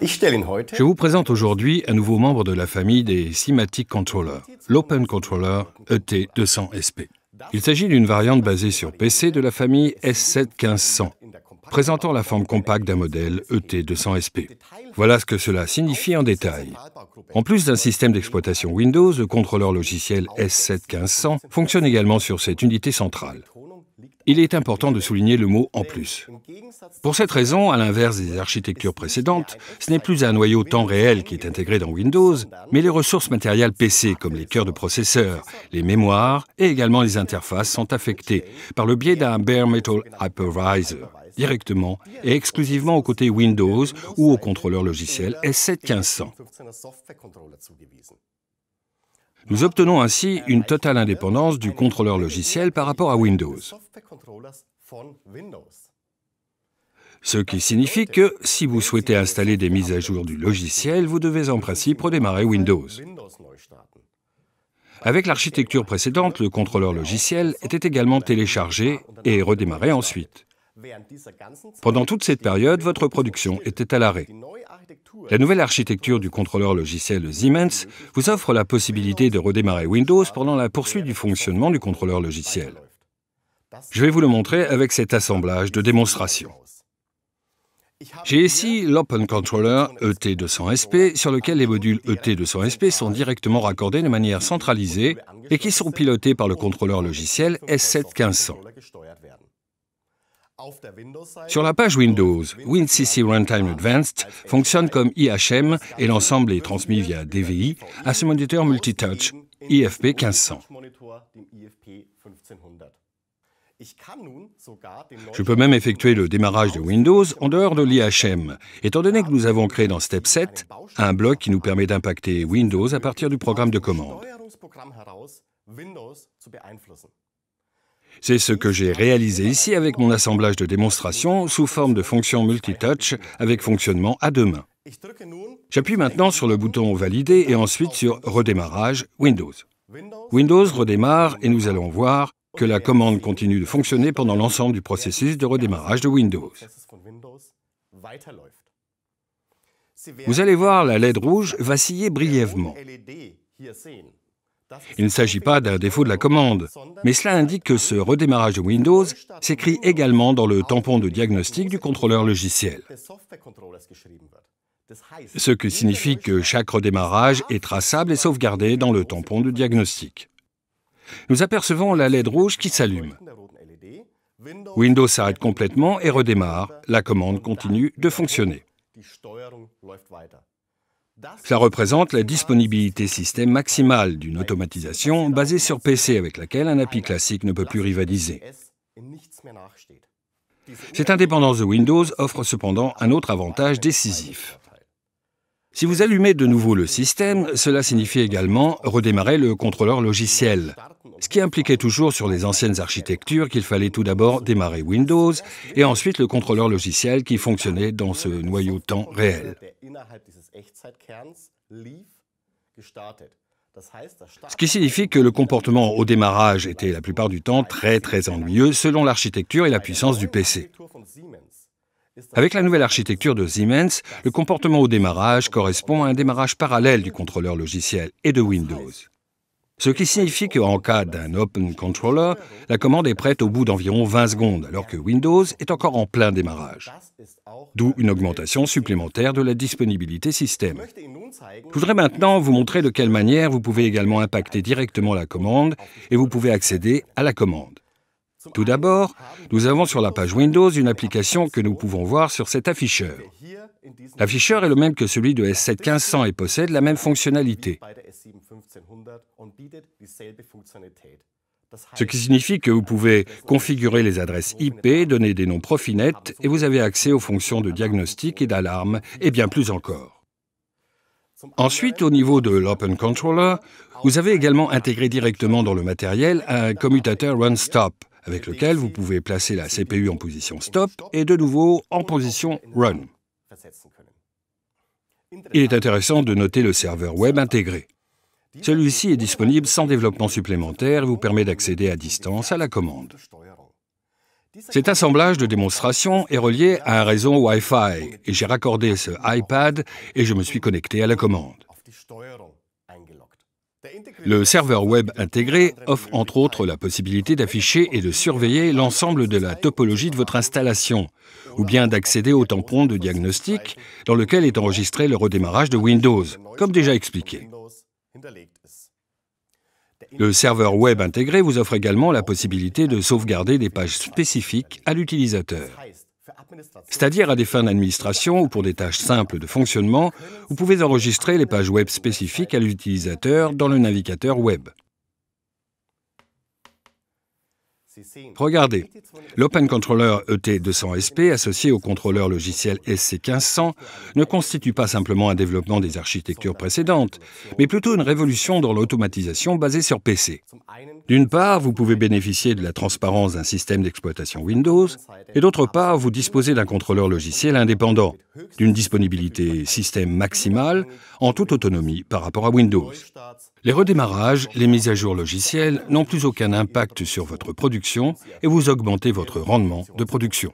Je vous présente aujourd'hui un nouveau membre de la famille des SIMATIC Controllers, l'Open Controller ET200SP. Il s'agit d'une variante basée sur PC de la famille S7-1500, présentant la forme compacte d'un modèle ET200SP. Voilà ce que cela signifie en détail. En plus d'un système d'exploitation Windows, le contrôleur logiciel S7-1500 fonctionne également sur cette unité centrale il est important de souligner le mot en plus. Pour cette raison, à l'inverse des architectures précédentes, ce n'est plus un noyau temps réel qui est intégré dans Windows, mais les ressources matérielles PC comme les cœurs de processeurs, les mémoires et également les interfaces sont affectées par le biais d'un bare metal hypervisor directement et exclusivement au côté Windows ou au contrôleur logiciel s 1500 nous obtenons ainsi une totale indépendance du contrôleur logiciel par rapport à Windows. Ce qui signifie que si vous souhaitez installer des mises à jour du logiciel, vous devez en principe redémarrer Windows. Avec l'architecture précédente, le contrôleur logiciel était également téléchargé et redémarré ensuite. Pendant toute cette période, votre production était à l'arrêt. La nouvelle architecture du contrôleur logiciel Siemens vous offre la possibilité de redémarrer Windows pendant la poursuite du fonctionnement du contrôleur logiciel. Je vais vous le montrer avec cet assemblage de démonstration. J'ai ici l'Open Controller ET200SP sur lequel les modules ET200SP sont directement raccordés de manière centralisée et qui sont pilotés par le contrôleur logiciel S7500. Sur la page Windows, WinCC Runtime Advanced fonctionne comme IHM et l'ensemble est transmis via DVI à ce moniteur multitouch IFP 1500. Je peux même effectuer le démarrage de Windows en dehors de l'IHM, étant donné que nous avons créé dans Step 7 un bloc qui nous permet d'impacter Windows à partir du programme de commande. C'est ce que j'ai réalisé ici avec mon assemblage de démonstration sous forme de fonction multitouch avec fonctionnement à deux mains. J'appuie maintenant sur le bouton Valider et ensuite sur Redémarrage Windows. Windows redémarre et nous allons voir que la commande continue de fonctionner pendant l'ensemble du processus de redémarrage de Windows. Vous allez voir la LED rouge vaciller brièvement. Il ne s'agit pas d'un défaut de la commande, mais cela indique que ce redémarrage de Windows s'écrit également dans le tampon de diagnostic du contrôleur logiciel. Ce qui signifie que chaque redémarrage est traçable et sauvegardé dans le tampon de diagnostic. Nous apercevons la LED rouge qui s'allume. Windows s'arrête complètement et redémarre. La commande continue de fonctionner. Cela représente la disponibilité système maximale d'une automatisation basée sur PC avec laquelle un API classique ne peut plus rivaliser. Cette indépendance de Windows offre cependant un autre avantage décisif. Si vous allumez de nouveau le système, cela signifie également redémarrer le contrôleur logiciel, ce qui impliquait toujours sur les anciennes architectures qu'il fallait tout d'abord démarrer Windows et ensuite le contrôleur logiciel qui fonctionnait dans ce noyau temps réel. Ce qui signifie que le comportement au démarrage était la plupart du temps très très ennuyeux selon l'architecture et la puissance du PC. Avec la nouvelle architecture de Siemens, le comportement au démarrage correspond à un démarrage parallèle du contrôleur logiciel et de Windows. Ce qui signifie qu'en cas d'un Open Controller, la commande est prête au bout d'environ 20 secondes, alors que Windows est encore en plein démarrage. D'où une augmentation supplémentaire de la disponibilité système. Je voudrais maintenant vous montrer de quelle manière vous pouvez également impacter directement la commande et vous pouvez accéder à la commande. Tout d'abord, nous avons sur la page Windows une application que nous pouvons voir sur cet afficheur. L'afficheur est le même que celui de S7 1500 et possède la même fonctionnalité. Ce qui signifie que vous pouvez configurer les adresses IP, donner des noms profinettes et vous avez accès aux fonctions de diagnostic et d'alarme, et bien plus encore. Ensuite, au niveau de l'Open Controller, vous avez également intégré directement dans le matériel un commutateur Run Stop, avec lequel vous pouvez placer la CPU en position Stop et de nouveau en position Run. Il est intéressant de noter le serveur web intégré. Celui-ci est disponible sans développement supplémentaire et vous permet d'accéder à distance à la commande. Cet assemblage de démonstration est relié à un réseau Wi-Fi et j'ai raccordé ce iPad et je me suis connecté à la commande. Le serveur web intégré offre entre autres la possibilité d'afficher et de surveiller l'ensemble de la topologie de votre installation, ou bien d'accéder au tampon de diagnostic dans lequel est enregistré le redémarrage de Windows, comme déjà expliqué. Le serveur web intégré vous offre également la possibilité de sauvegarder des pages spécifiques à l'utilisateur. C'est-à-dire à des fins d'administration ou pour des tâches simples de fonctionnement, vous pouvez enregistrer les pages web spécifiques à l'utilisateur dans le navigateur web. Regardez, l'Open Controller ET200SP associé au contrôleur logiciel SC1500 ne constitue pas simplement un développement des architectures précédentes, mais plutôt une révolution dans l'automatisation basée sur PC. D'une part, vous pouvez bénéficier de la transparence d'un système d'exploitation Windows, et d'autre part, vous disposez d'un contrôleur logiciel indépendant, d'une disponibilité système maximale, en toute autonomie par rapport à Windows. Les redémarrages, les mises à jour logicielles n'ont plus aucun impact sur votre production et vous augmentez votre rendement de production.